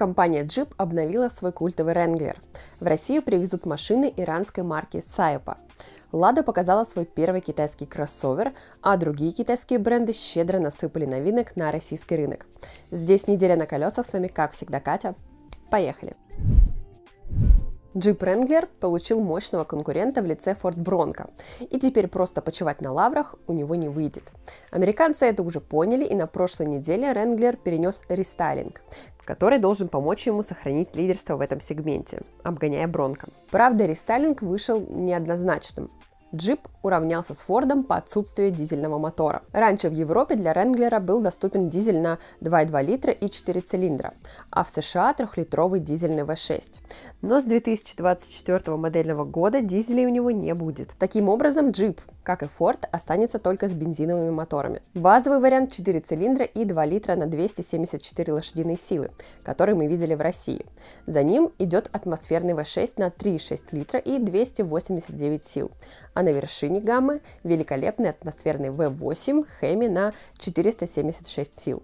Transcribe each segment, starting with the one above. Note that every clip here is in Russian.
Компания Jeep обновила свой культовый Wrangler. В Россию привезут машины иранской марки Saipа. Лада показала свой первый китайский кроссовер, а другие китайские бренды щедро насыпали новинок на российский рынок. Здесь неделя на колесах, с вами как всегда Катя. Поехали! Джип Ренглер получил мощного конкурента в лице Форд Bronco, и теперь просто почивать на лаврах у него не выйдет. Американцы это уже поняли, и на прошлой неделе Ренглер перенес рестайлинг, который должен помочь ему сохранить лидерство в этом сегменте, обгоняя Бронко. Правда, рестайлинг вышел неоднозначным джип уравнялся с Фордом по отсутствию дизельного мотора. Раньше в Европе для Ренглера был доступен дизель на 2,2 литра и 4 цилиндра, а в США трехлитровый дизельный V6. Но с 2024 модельного года дизелей у него не будет. Таким образом, джип как и Ford, останется только с бензиновыми моторами. Базовый вариант 4 цилиндра и 2 литра на 274 лошадиные силы, который мы видели в России. За ним идет атмосферный V6 на 3,6 литра и 289 сил. А на вершине гаммы великолепный атмосферный V8 Hemi на 476 сил.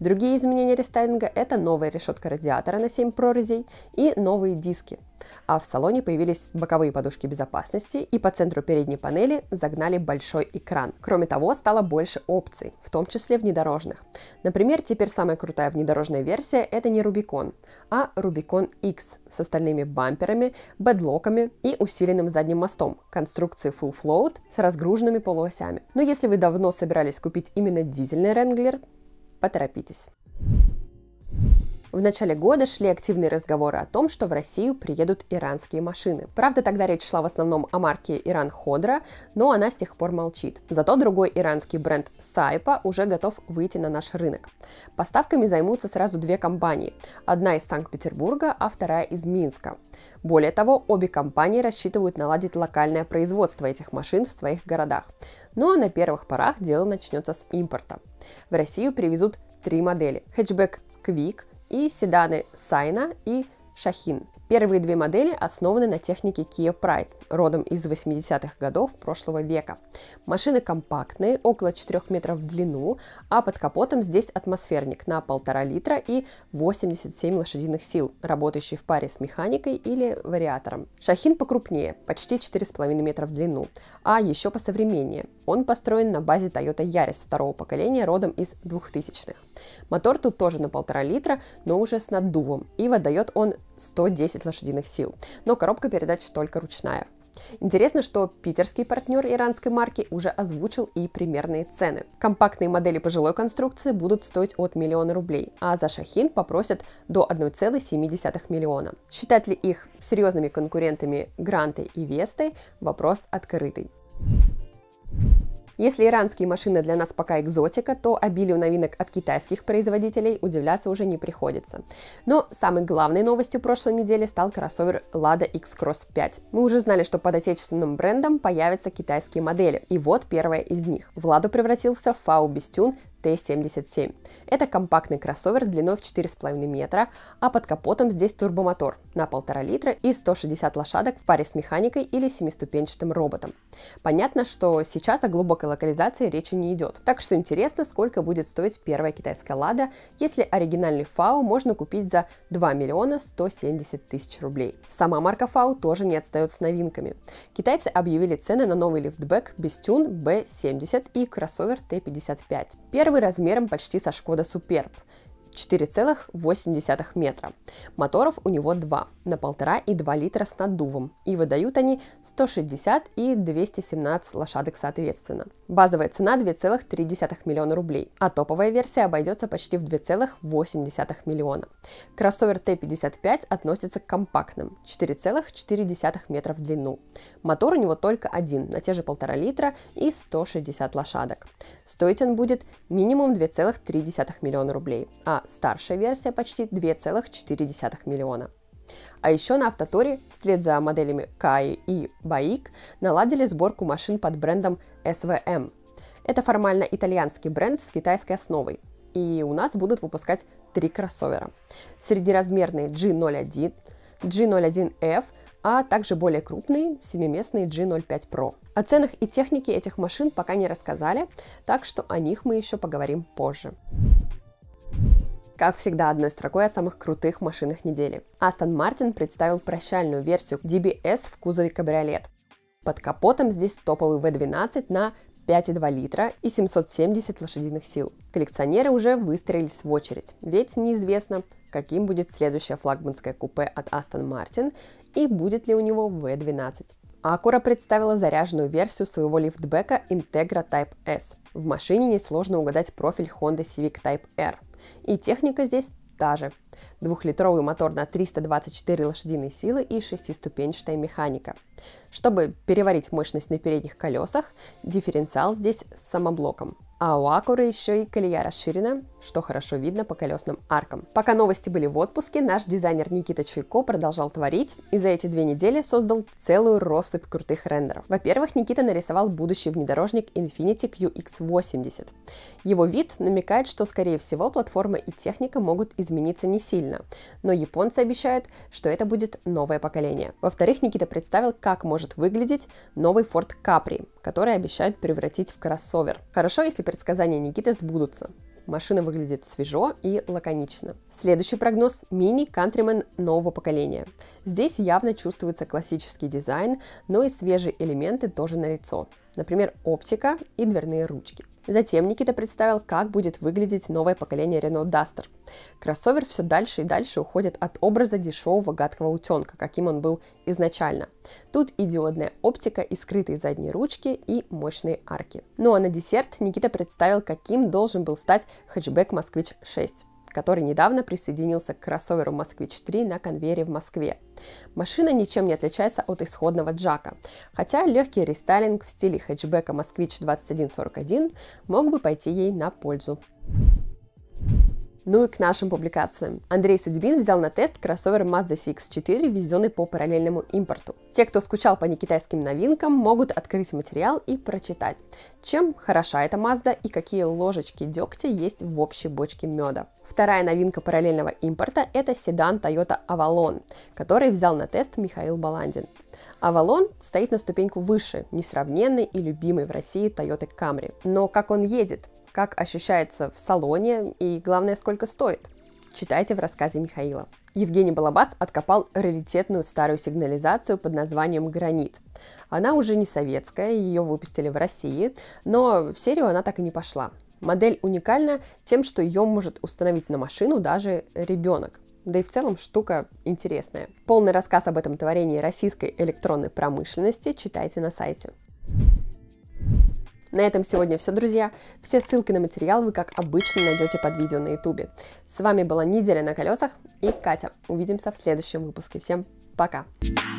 Другие изменения рестайлинга – это новая решетка радиатора на 7 прорезей и новые диски. А в салоне появились боковые подушки безопасности и по центру передней панели загнали большой экран. Кроме того, стало больше опций, в том числе внедорожных. Например, теперь самая крутая внедорожная версия – это не Rubicon, а Rubicon X с остальными бамперами, бедлоками и усиленным задним мостом, конструкции Full Float с разгруженными полуосями. Но если вы давно собирались купить именно дизельный Wrangler, Поторопитесь. В начале года шли активные разговоры о том, что в Россию приедут иранские машины. Правда, тогда речь шла в основном о марке Иран Ходра, но она с тех пор молчит. Зато другой иранский бренд Сайпа уже готов выйти на наш рынок. Поставками займутся сразу две компании. Одна из Санкт-Петербурга, а вторая из Минска. Более того, обе компании рассчитывают наладить локальное производство этих машин в своих городах. Но ну, а на первых порах дело начнется с импорта. В Россию привезут три модели. Хэтчбэк Quick, и седаны Сайна и Шахин. Первые две модели основаны на технике Kia Pride, родом из 80-х годов прошлого века. Машины компактные, около 4 метров в длину, а под капотом здесь атмосферник на 1,5 литра и 87 лошадиных сил, работающий в паре с механикой или вариатором. Шахин покрупнее, почти 4,5 метра в длину, а еще по современнее. Он построен на базе Toyota Yaris второго поколения, родом из 2000-х. Мотор тут тоже на 1,5 литра, но уже с наддувом, и выдает он 110 лошадиных сил, но коробка передач только ручная. Интересно, что питерский партнер иранской марки уже озвучил и примерные цены. Компактные модели пожилой конструкции будут стоить от миллиона рублей, а за Шахин попросят до 1,7 миллиона. Считать ли их серьезными конкурентами Гранты и Весты – вопрос открытый. Если иранские машины для нас пока экзотика, то обилию новинок от китайских производителей удивляться уже не приходится. Но самой главной новостью прошлой недели стал кроссовер Lada X-Cross 5. Мы уже знали, что под отечественным брендом появятся китайские модели, и вот первая из них. В Ладу превратился Фау Бестюн Т-77. Это компактный кроссовер длиной в 4,5 метра, а под капотом здесь турбомотор на 1,5 литра и 160 лошадок в паре с механикой или семиступенчатым роботом. Понятно, что сейчас о глубокой локализации речи не идет, так что интересно, сколько будет стоить первая китайская Лада, если оригинальный Фау можно купить за 2 миллиона 170 тысяч рублей. Сама марка Фау тоже не отстает с новинками. Китайцы объявили цены на новый лифтбэк Бестюн B70 и кроссовер Т-55. Первый первый размером почти со Шкода Суперб. 4,8 метра. Моторов у него два на полтора и 2 литра с наддувом, и выдают они 160 и 217 лошадок соответственно. Базовая цена 2,3 миллиона рублей, а топовая версия обойдется почти в 2,8 миллиона. Кроссовер Т-55 относится к компактным, 4,4 метра в длину. Мотор у него только один, на те же полтора литра и 160 лошадок. Стоить он будет минимум 2,3 миллиона рублей, а старшая версия почти 2,4 миллиона. А еще на Автоторе вслед за моделями Каи и Баик наладили сборку машин под брендом SVM. Это формально итальянский бренд с китайской основой. И у нас будут выпускать три кроссовера. Среднеразмерный G01, G01F, а также более крупный семиместный G05 Pro. О ценах и технике этих машин пока не рассказали, так что о них мы еще поговорим позже. Как всегда, одной строкой о самых крутых машинах недели. Астон Мартин представил прощальную версию DBS в кузове кабриолет. Под капотом здесь топовый V12 на 5,2 литра и 770 лошадиных сил. Коллекционеры уже выстроились в очередь, ведь неизвестно, каким будет следующее флагманское купе от Aston Martin и будет ли у него V12. Acura представила заряженную версию своего лифтбека Integra Type S. В машине несложно угадать профиль Honda Civic Type R – и техника здесь та же. Двухлитровый мотор на 324 лошадиные силы и шестиступенчатая механика. Чтобы переварить мощность на передних колесах, дифференциал здесь с самоблоком. А у Акуры еще и колея расширена, что хорошо видно по колесным аркам. Пока новости были в отпуске, наш дизайнер Никита Чуйко продолжал творить и за эти две недели создал целую россыпь крутых рендеров. Во-первых, Никита нарисовал будущий внедорожник Infiniti QX80. Его вид намекает, что, скорее всего, платформа и техника могут измениться не сильно, но японцы обещают, что это будет новое поколение. Во-вторых, Никита представил, как может выглядеть новый Ford Capri, который обещают превратить в кроссовер. Хорошо, если предсказания Никиты сбудутся. Машина выглядит свежо и лаконично. Следующий прогноз – Mini Countryman нового поколения. Здесь явно чувствуется классический дизайн, но и свежие элементы тоже налицо. Например, оптика и дверные ручки. Затем Никита представил, как будет выглядеть новое поколение Renault Duster. Кроссовер все дальше и дальше уходит от образа дешевого гадкого утенка, каким он был изначально. Тут и диодная оптика, и скрытые задние ручки, и мощные арки. Ну а на десерт Никита представил, каким должен был стать хэтчбэк «Москвич 6» который недавно присоединился к кроссоверу «Москвич-3» на конвейере в Москве. Машина ничем не отличается от исходного джака, хотя легкий рестайлинг в стиле хэтчбека «Москвич-2141» мог бы пойти ей на пользу. Ну и к нашим публикациям. Андрей Судьбин взял на тест кроссовер Mazda CX-4, везенный по параллельному импорту. Те, кто скучал по некитайским новинкам, могут открыть материал и прочитать, чем хороша эта Mazda и какие ложечки дегтя есть в общей бочке меда. Вторая новинка параллельного импорта – это седан Toyota Avalon, который взял на тест Михаил Баландин. Avalon стоит на ступеньку выше несравненной и любимой в России Toyota Camry. Но как он едет? как ощущается в салоне и, главное, сколько стоит. Читайте в рассказе Михаила. Евгений Балабас откопал раритетную старую сигнализацию под названием «Гранит». Она уже не советская, ее выпустили в России, но в серию она так и не пошла. Модель уникальна тем, что ее может установить на машину даже ребенок. Да и в целом штука интересная. Полный рассказ об этом творении российской электронной промышленности читайте на сайте. На этом сегодня все, друзья. Все ссылки на материал вы, как обычно, найдете под видео на ютубе. С вами была «Неделя на колесах» и Катя. Увидимся в следующем выпуске. Всем пока! Пока!